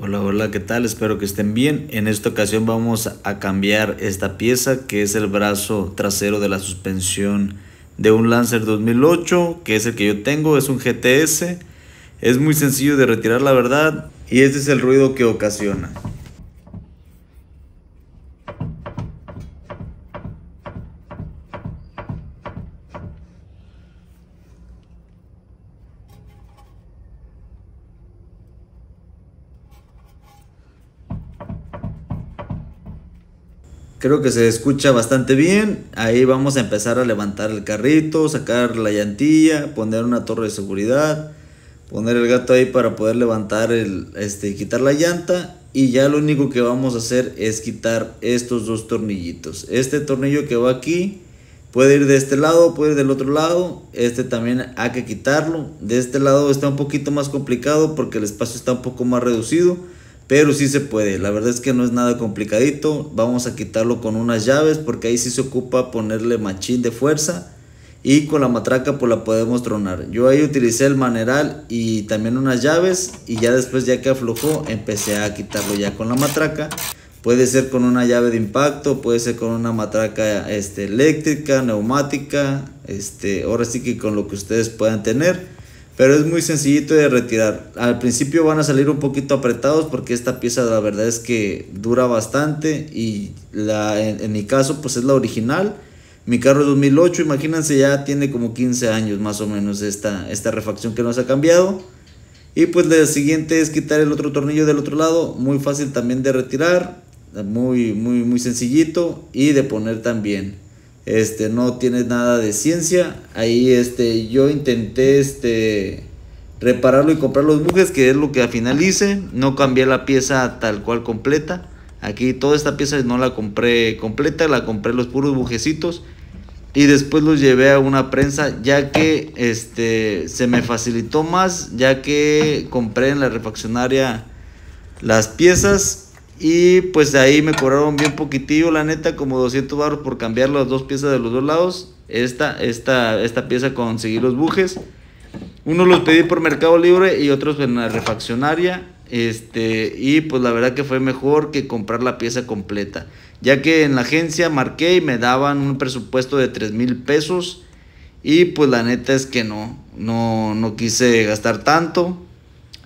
Hola, hola, ¿qué tal? Espero que estén bien. En esta ocasión vamos a cambiar esta pieza que es el brazo trasero de la suspensión de un Lancer 2008, que es el que yo tengo, es un GTS. Es muy sencillo de retirar la verdad y este es el ruido que ocasiona. Creo que se escucha bastante bien. Ahí vamos a empezar a levantar el carrito, sacar la llantilla, poner una torre de seguridad, poner el gato ahí para poder levantar el, este, quitar la llanta. Y ya lo único que vamos a hacer es quitar estos dos tornillitos. Este tornillo que va aquí puede ir de este lado, puede ir del otro lado. Este también hay que quitarlo. De este lado está un poquito más complicado porque el espacio está un poco más reducido pero sí se puede. La verdad es que no es nada complicadito. Vamos a quitarlo con unas llaves porque ahí sí se ocupa ponerle machín de fuerza y con la matraca pues la podemos tronar. Yo ahí utilicé el maneral y también unas llaves y ya después ya que aflojó empecé a quitarlo ya con la matraca. Puede ser con una llave de impacto, puede ser con una matraca este, eléctrica, neumática, este, ahora sí que con lo que ustedes puedan tener pero es muy sencillito de retirar. Al principio van a salir un poquito apretados porque esta pieza la verdad es que dura bastante y la, en, mi caso pues es la original. Mi carro es 2008, imagínense ya tiene como 15 años más o menos esta, esta refacción que nos ha cambiado. Y pues lo siguiente es quitar el otro tornillo del otro lado, muy fácil también de retirar, muy, muy, muy sencillito y de poner también este, no tiene nada de ciencia. Ahí este, yo intenté este, repararlo y comprar los bujes, que es lo que al final hice. No cambié la pieza tal cual completa. Aquí toda esta pieza no la compré completa, la compré los puros bujecitos. Y después los llevé a una prensa, ya que este, se me facilitó más, ya que compré en la refaccionaria las piezas y pues de ahí me cobraron bien poquitillo, la neta, como 200 barros por cambiar las dos piezas de los dos lados. Esta, esta, esta pieza conseguí los bujes. Uno los pedí por Mercado Libre y otros en la refaccionaria. Este, y pues la verdad que fue mejor que comprar la pieza completa. Ya que en la agencia marqué y me daban un presupuesto de 3 mil pesos. Y pues la neta es que no, no, no quise gastar tanto.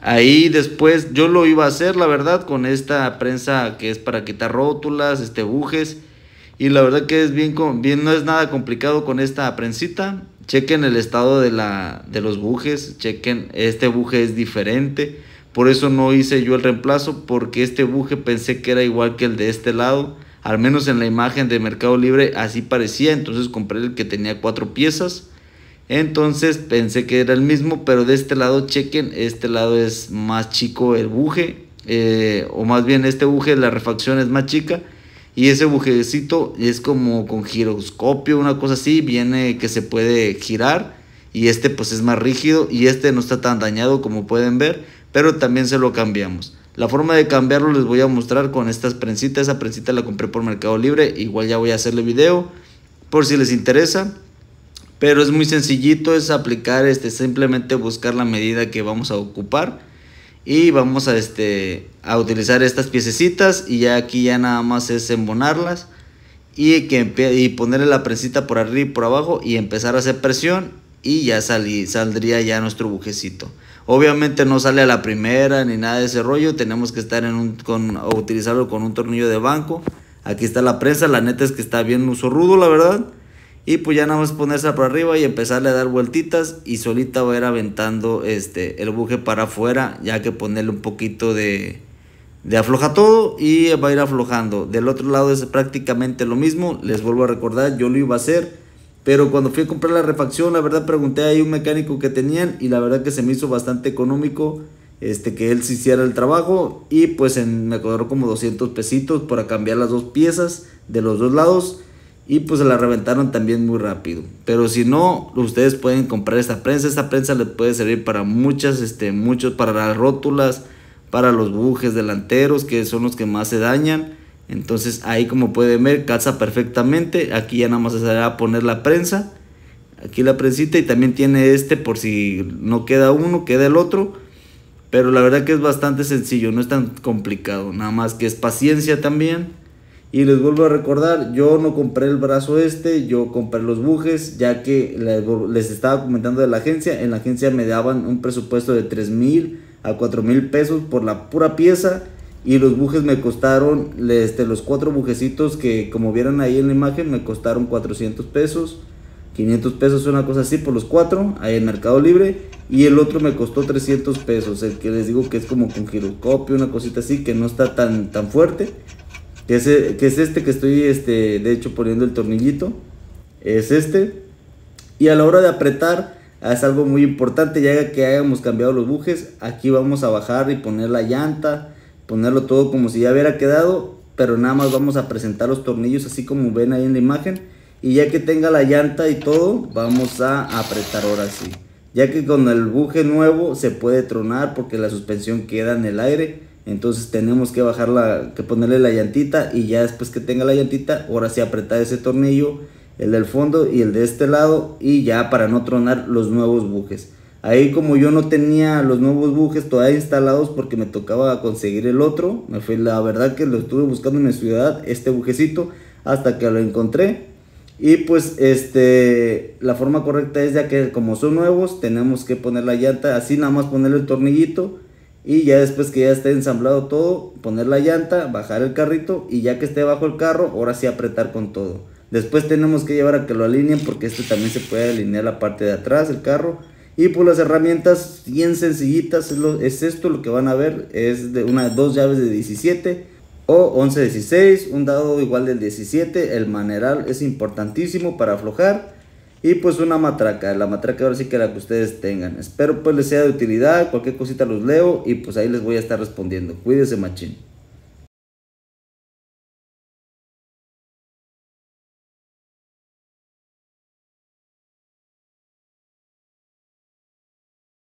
Ahí después yo lo iba a hacer, la verdad, con esta prensa que es para quitar rótulas, este bujes. Y la verdad que es bien, bien no es nada complicado con esta prensita. Chequen el estado de, la, de los bujes, chequen, este buje es diferente. Por eso no hice yo el reemplazo, porque este buje pensé que era igual que el de este lado. Al menos en la imagen de Mercado Libre así parecía, entonces compré el que tenía cuatro piezas. Entonces pensé que era el mismo, pero de este lado chequen, este lado es más chico el buje, eh, o más bien este buje, la refacción es más chica. Y ese bujecito es como con giroscopio, una cosa así, viene que se puede girar. Y este pues es más rígido y este no está tan dañado como pueden ver, pero también se lo cambiamos. La forma de cambiarlo les voy a mostrar con estas prensitas. Esa prensita la compré por Mercado Libre, igual ya voy a hacerle video por si les interesa. Pero es muy sencillito, es aplicar, este, simplemente buscar la medida que vamos a ocupar. Y vamos a, este, a utilizar estas piececitas y ya aquí ya nada más es embonarlas. Y, que, y ponerle la prensita por arriba y por abajo y empezar a hacer presión y ya saldría ya nuestro bujecito. Obviamente no sale a la primera ni nada de ese rollo, tenemos que estar en un, con, utilizarlo con un tornillo de banco. Aquí está la prensa, la neta es que está bien uso rudo, la verdad. Y pues ya nada más ponerse para arriba y empezarle a dar vueltitas y solita va a ir aventando este, el buje para afuera, ya que ponerle un poquito de, de afloja todo y va a ir aflojando. Del otro lado es prácticamente lo mismo, les vuelvo a recordar, yo lo iba a hacer, pero cuando fui a comprar la refacción, la verdad pregunté ahí un mecánico que tenían y la verdad que se me hizo bastante económico este, que él se hiciera el trabajo y pues me cobró como 200 pesitos para cambiar las dos piezas de los dos lados y pues se la reventaron también muy rápido. Pero si no, ustedes pueden comprar esta prensa. Esta prensa les puede servir para muchas, este, muchos, para las rótulas, para los bujes delanteros, que son los que más se dañan. Entonces ahí como pueden ver, calza perfectamente. Aquí ya nada más se va poner la prensa. Aquí la prensita y también tiene este por si no queda uno, queda el otro. Pero la verdad que es bastante sencillo, no es tan complicado. Nada más que es paciencia también y les vuelvo a recordar, yo no compré el brazo este, yo compré los bujes, ya que les estaba comentando de la agencia. En la agencia me daban un presupuesto de 3 mil a 4 mil pesos por la pura pieza. Y los bujes me costaron, este, los cuatro bujecitos que como vieron ahí en la imagen, me costaron 400 pesos. 500 pesos, una cosa así, por los cuatro, ahí en Mercado Libre. Y el otro me costó 300 pesos, el que les digo que es como con giroscopio, una cosita así, que no está tan, tan fuerte. Eh, que es, este que estoy, este, de hecho, poniendo el tornillito. Es este. Y a la hora de apretar, ah, es algo muy importante, ya que hayamos cambiado los bujes, aquí vamos a bajar y poner la llanta, ponerlo todo como si ya hubiera quedado, pero nada más vamos a presentar los tornillos así como ven ahí en la imagen. Y ya que tenga la llanta y todo, vamos a apretar ahora sí. Ya que con el buje nuevo se puede tronar porque la suspensión queda en el aire entonces tenemos que bajarla que ponerle la llantita y ya después que tenga la llantita, ahora sí apretar ese tornillo, el del fondo y el de este lado y ya para no tronar los nuevos bujes. Ahí como yo no tenía los nuevos bujes todavía instalados porque me tocaba conseguir el otro, me fue la verdad que lo estuve buscando en mi ciudad, este bujecito hasta que lo encontré. Y pues este, la forma correcta es ya que como son nuevos, tenemos que poner la llanta, así nada más ponerle el tornillito y ya después que ya esté ensamblado todo, poner la llanta, bajar el carrito y ya que esté bajo el carro, ahora sí apretar con todo. Después tenemos que llevar a que lo alineen porque este también se puede alinear la parte de atrás, del carro. Y por pues las herramientas bien sencillitas es, es esto, lo que van a ver es de una, dos llaves de 17 o 11-16, un dado igual del 17. El maneral es importantísimo para aflojar y pues una matraca, la matraca ahora sí que la que ustedes tengan. Espero pues les sea de utilidad, cualquier cosita los leo y pues ahí les voy a estar respondiendo. Cuídense machín.